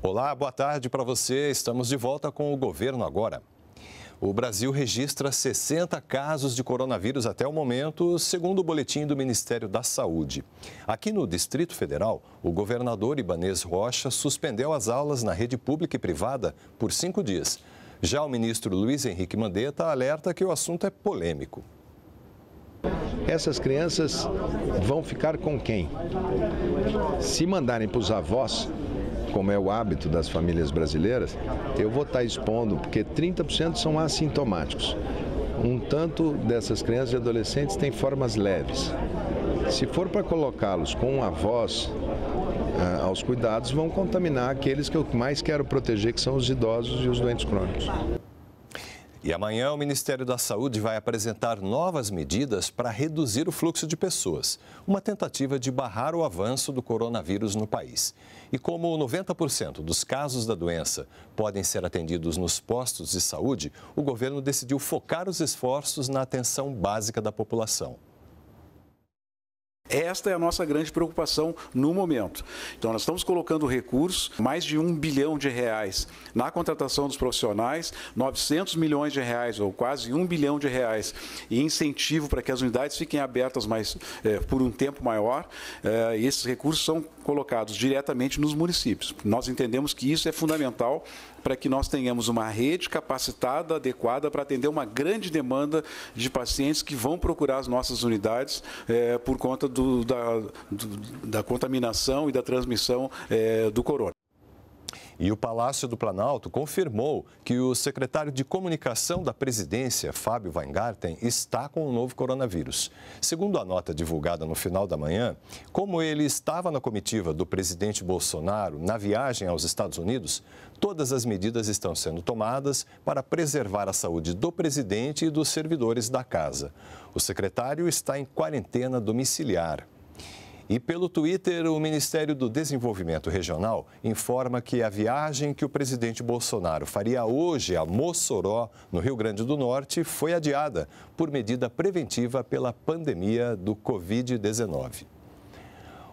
Olá, boa tarde para você. Estamos de volta com o governo agora. O Brasil registra 60 casos de coronavírus até o momento, segundo o boletim do Ministério da Saúde. Aqui no Distrito Federal, o governador Ibanês Rocha suspendeu as aulas na rede pública e privada por cinco dias. Já o ministro Luiz Henrique Mandetta alerta que o assunto é polêmico. Essas crianças vão ficar com quem? Se mandarem para os avós, como é o hábito das famílias brasileiras, eu vou estar tá expondo, porque 30% são assintomáticos. Um tanto dessas crianças e adolescentes têm formas leves. Se for para colocá-los com a voz ah, aos cuidados, vão contaminar aqueles que eu mais quero proteger, que são os idosos e os doentes crônicos. E amanhã o Ministério da Saúde vai apresentar novas medidas para reduzir o fluxo de pessoas, uma tentativa de barrar o avanço do coronavírus no país. E como 90% dos casos da doença podem ser atendidos nos postos de saúde, o governo decidiu focar os esforços na atenção básica da população. Esta é a nossa grande preocupação no momento. Então, nós estamos colocando recursos, mais de um bilhão de reais na contratação dos profissionais, 900 milhões de reais, ou quase um bilhão de reais, e incentivo para que as unidades fiquem abertas mais, é, por um tempo maior. É, e esses recursos são colocados diretamente nos municípios. Nós entendemos que isso é fundamental para que nós tenhamos uma rede capacitada, adequada, para atender uma grande demanda de pacientes que vão procurar as nossas unidades é, por conta do do, da, do, da contaminação e da transmissão é, do corona. E o Palácio do Planalto confirmou que o secretário de Comunicação da presidência, Fábio Weingarten, está com o novo coronavírus. Segundo a nota divulgada no final da manhã, como ele estava na comitiva do presidente Bolsonaro na viagem aos Estados Unidos, todas as medidas estão sendo tomadas para preservar a saúde do presidente e dos servidores da casa. O secretário está em quarentena domiciliar. E pelo Twitter, o Ministério do Desenvolvimento Regional informa que a viagem que o presidente Bolsonaro faria hoje a Mossoró, no Rio Grande do Norte, foi adiada por medida preventiva pela pandemia do Covid-19.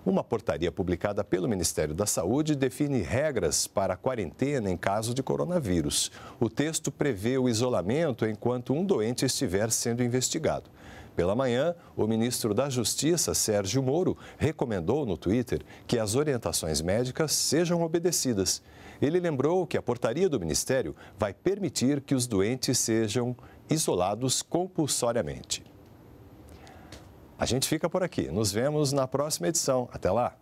Uma portaria publicada pelo Ministério da Saúde define regras para a quarentena em caso de coronavírus. O texto prevê o isolamento enquanto um doente estiver sendo investigado. Pela manhã, o ministro da Justiça, Sérgio Moro, recomendou no Twitter que as orientações médicas sejam obedecidas. Ele lembrou que a portaria do ministério vai permitir que os doentes sejam isolados compulsoriamente. A gente fica por aqui. Nos vemos na próxima edição. Até lá!